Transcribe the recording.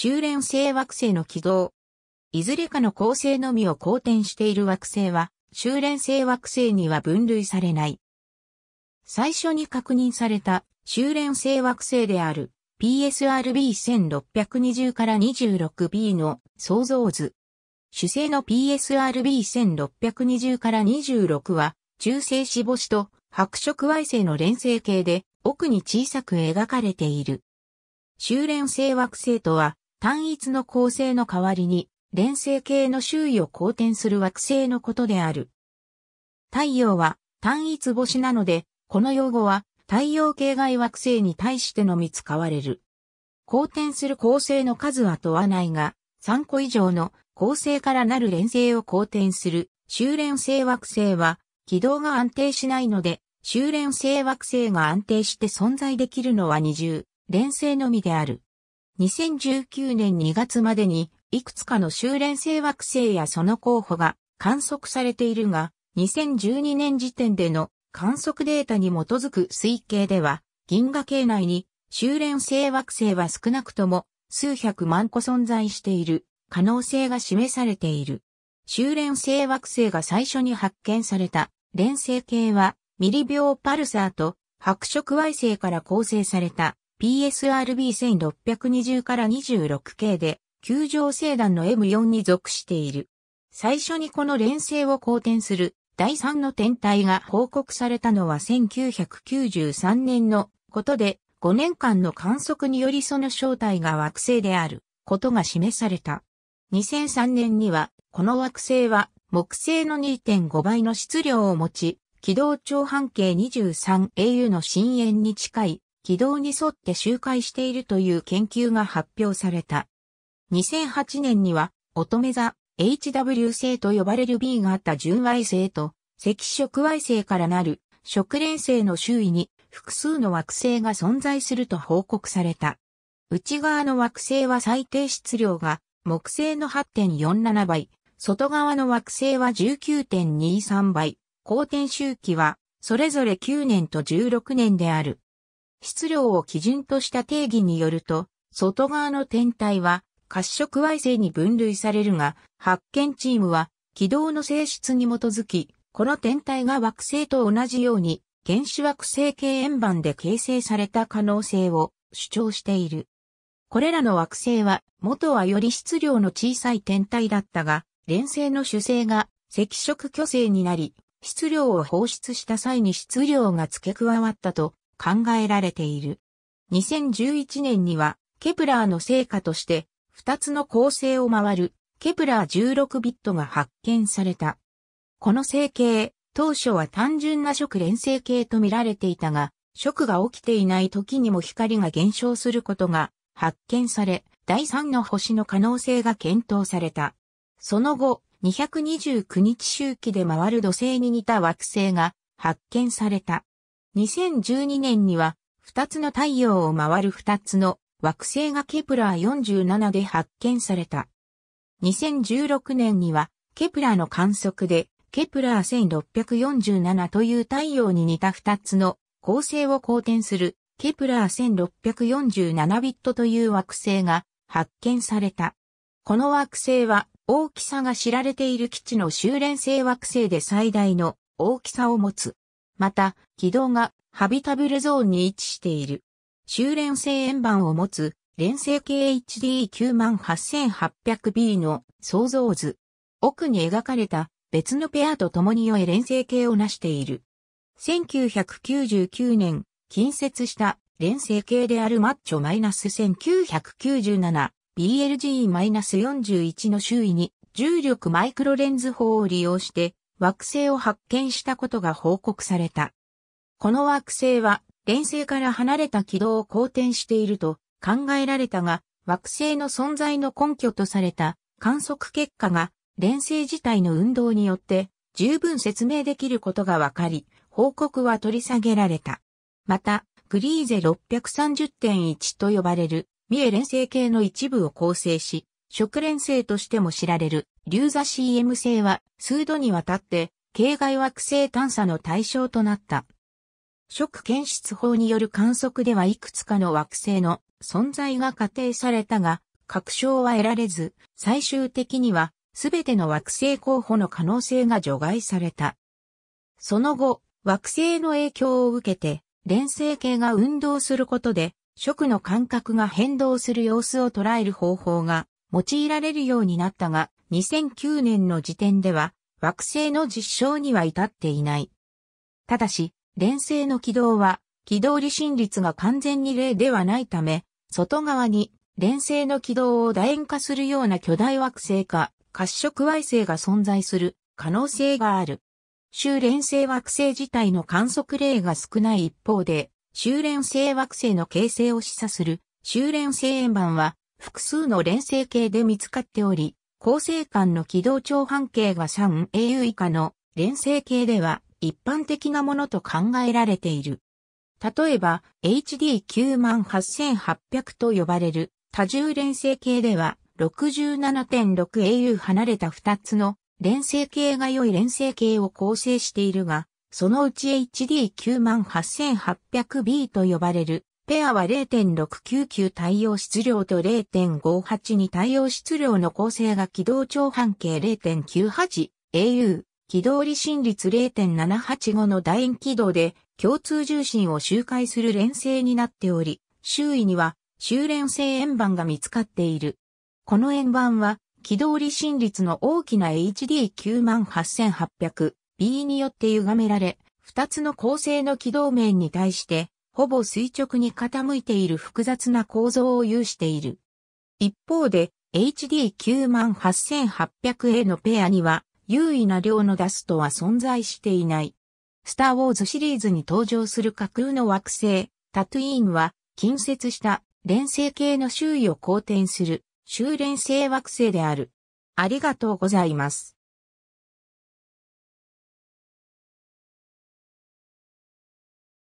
修練性惑星の軌道。いずれかの構成のみを公転している惑星は、修練性惑星には分類されない。最初に確認された修練性惑星である PSRB1620 から 26B の創造図。主星の PSRB1620 から26は中性子星と白色矮星の連星系で奥に小さく描かれている。修練性惑星とは単一の構成の代わりに、連星系の周囲を公転する惑星のことである。太陽は単一星なので、この用語は太陽系外惑星に対してのみ使われる。公転する恒星の数は問わないが、3個以上の恒星からなる連星を公転する修練星惑星は軌道が安定しないので、修練星惑星が安定して存在できるのは二重、連星のみである。2019年2月までにいくつかの修練性惑星やその候補が観測されているが、2012年時点での観測データに基づく推計では、銀河系内に修練性惑星は少なくとも数百万個存在している可能性が示されている。修練性惑星が最初に発見された連星系はミリ秒パルサーと白色矮星から構成された PSRB1620 から26系で、球状星団の M4 に属している。最初にこの連星を公転する第3の天体が報告されたのは1993年のことで、5年間の観測によりその正体が惑星であることが示された。2003年には、この惑星は木星の2.5倍の質量を持ち、軌道長半径 23au の深淵に近い軌道に沿って周回しているという研究が発表された。2008年には、乙女座 HW 星と呼ばれる B があった純矮星と、赤色矮星からなる食連星の周囲に複数の惑星が存在すると報告された。内側の惑星は最低質量が木星の8.47倍、外側の惑星は19.23倍、光転周期はそれぞれ9年と16年である。質量を基準とした定義によると、外側の天体は褐色矮星に分類されるが、発見チームは軌道の性質に基づき、この天体が惑星と同じように原子惑星系円盤で形成された可能性を主張している。これらの惑星は元はより質量の小さい天体だったが、連星の主星が赤色巨星になり、質量を放出した際に質量が付け加わったと考えられている。2011年には、ケプラーの成果として、2つの構成を回る、ケプラー16ビットが発見された。この成系、当初は単純な食連成系と見られていたが、食が起きていない時にも光が減少することが発見され、第3の星の可能性が検討された。その後、229日周期で回る土星に似た惑星が発見された。2012年には、2つの太陽を回る2つの惑星がケプラー47で発見された。2016年には、ケプラーの観測で、ケプラー1647という太陽に似た2つの恒星を公転するケプラー1647ビットという惑星が発見された。この惑星は大きさが知られている基地の修練性惑星で最大の大きさを持つ。また、軌道がハビタブルゾーンに位置している。修練性円盤を持つ、連星系 HD98800B の創造図。奥に描かれた別のペアと共に良い連星系を成している。1999年、近接した連星系であるマッチョ -1997、BLG-41 の周囲に重力マイクロレンズ法を利用して惑星を発見したことが報告された。この惑星は、連星から離れた軌道を公転していると考えられたが、惑星の存在の根拠とされた観測結果が、連星自体の運動によって十分説明できることが分かり、報告は取り下げられた。また、グリーゼ630.1と呼ばれる、三重連星系の一部を構成し、食連星としても知られる、ー座 CM 星は、数度にわたって、系外惑星探査の対象となった。食検出法による観測ではいくつかの惑星の存在が仮定されたが、確証は得られず、最終的には、すべての惑星候補の可能性が除外された。その後、惑星の影響を受けて、連星系が運動することで、食の感覚が変動する様子を捉える方法が用いられるようになったが、2009年の時点では、惑星の実証には至っていない。ただし、連星の軌道は、軌道離心率が完全に0ではないため、外側に連星の軌道を楕円化するような巨大惑星か、褐色矮星が存在する可能性がある。周連星惑星自体の観測例が少ない一方で、周連星惑星の形成を示唆する周連星円盤は複数の連星系で見つかっており、構成間の軌道長半径が 3au 以下の連星系では一般的なものと考えられている。例えば、HD98800 と呼ばれる多重連星系では 67.6au 離れた2つの連星系が良い連星系を構成しているが、そのうち HD98800B と呼ばれるペアは0.699対応質量と0.58に対応質量の構成が軌道長半径 0.98au、軌道離心率0.785の楕円軌道で共通重心を周回する連星になっており、周囲には周連星円盤が見つかっている。この円盤は軌道離心率の大きな HD98800B によって歪められ、二つの構成の軌道面に対してほぼ垂直に傾いている複雑な構造を有している。一方で、HD98800A のペアには、優位な量のダストは存在していない。スター・ウォーズシリーズに登場する架空の惑星、タトゥイーンは、近接した連星系の周囲を公転する、周連星惑星である。ありがとうございます。